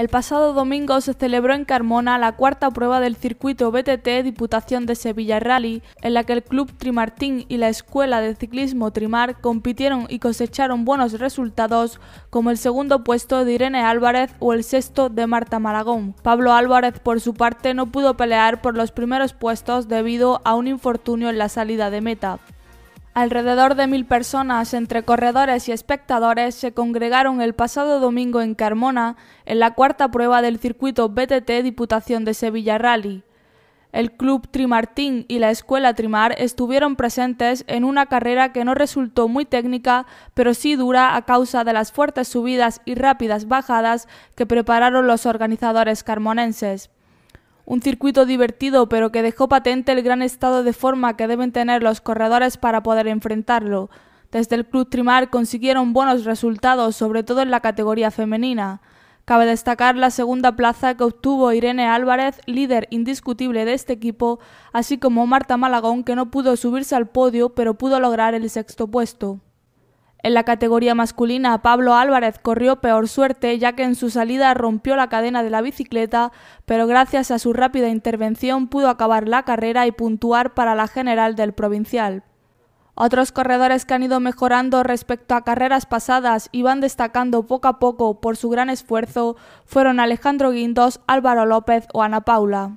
El pasado domingo se celebró en Carmona la cuarta prueba del circuito BTT Diputación de Sevilla Rally, en la que el Club Trimartín y la Escuela de Ciclismo Trimar compitieron y cosecharon buenos resultados, como el segundo puesto de Irene Álvarez o el sexto de Marta Maragón. Pablo Álvarez, por su parte, no pudo pelear por los primeros puestos debido a un infortunio en la salida de meta. Alrededor de mil personas entre corredores y espectadores se congregaron el pasado domingo en Carmona en la cuarta prueba del circuito BTT Diputación de Sevilla Rally. El Club Trimartín y la Escuela Trimar estuvieron presentes en una carrera que no resultó muy técnica, pero sí dura a causa de las fuertes subidas y rápidas bajadas que prepararon los organizadores carmonenses. Un circuito divertido, pero que dejó patente el gran estado de forma que deben tener los corredores para poder enfrentarlo. Desde el Club Trimar consiguieron buenos resultados, sobre todo en la categoría femenina. Cabe destacar la segunda plaza que obtuvo Irene Álvarez, líder indiscutible de este equipo, así como Marta Malagón, que no pudo subirse al podio, pero pudo lograr el sexto puesto. En la categoría masculina, Pablo Álvarez corrió peor suerte ya que en su salida rompió la cadena de la bicicleta, pero gracias a su rápida intervención pudo acabar la carrera y puntuar para la general del provincial. Otros corredores que han ido mejorando respecto a carreras pasadas y van destacando poco a poco por su gran esfuerzo fueron Alejandro Guindos, Álvaro López o Ana Paula.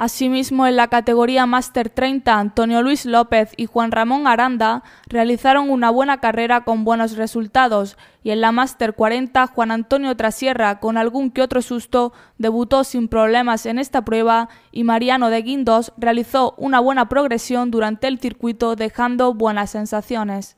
Asimismo, en la categoría Master 30, Antonio Luis López y Juan Ramón Aranda realizaron una buena carrera con buenos resultados y en la Master 40, Juan Antonio Trasierra, con algún que otro susto, debutó sin problemas en esta prueba y Mariano de Guindos realizó una buena progresión durante el circuito dejando buenas sensaciones.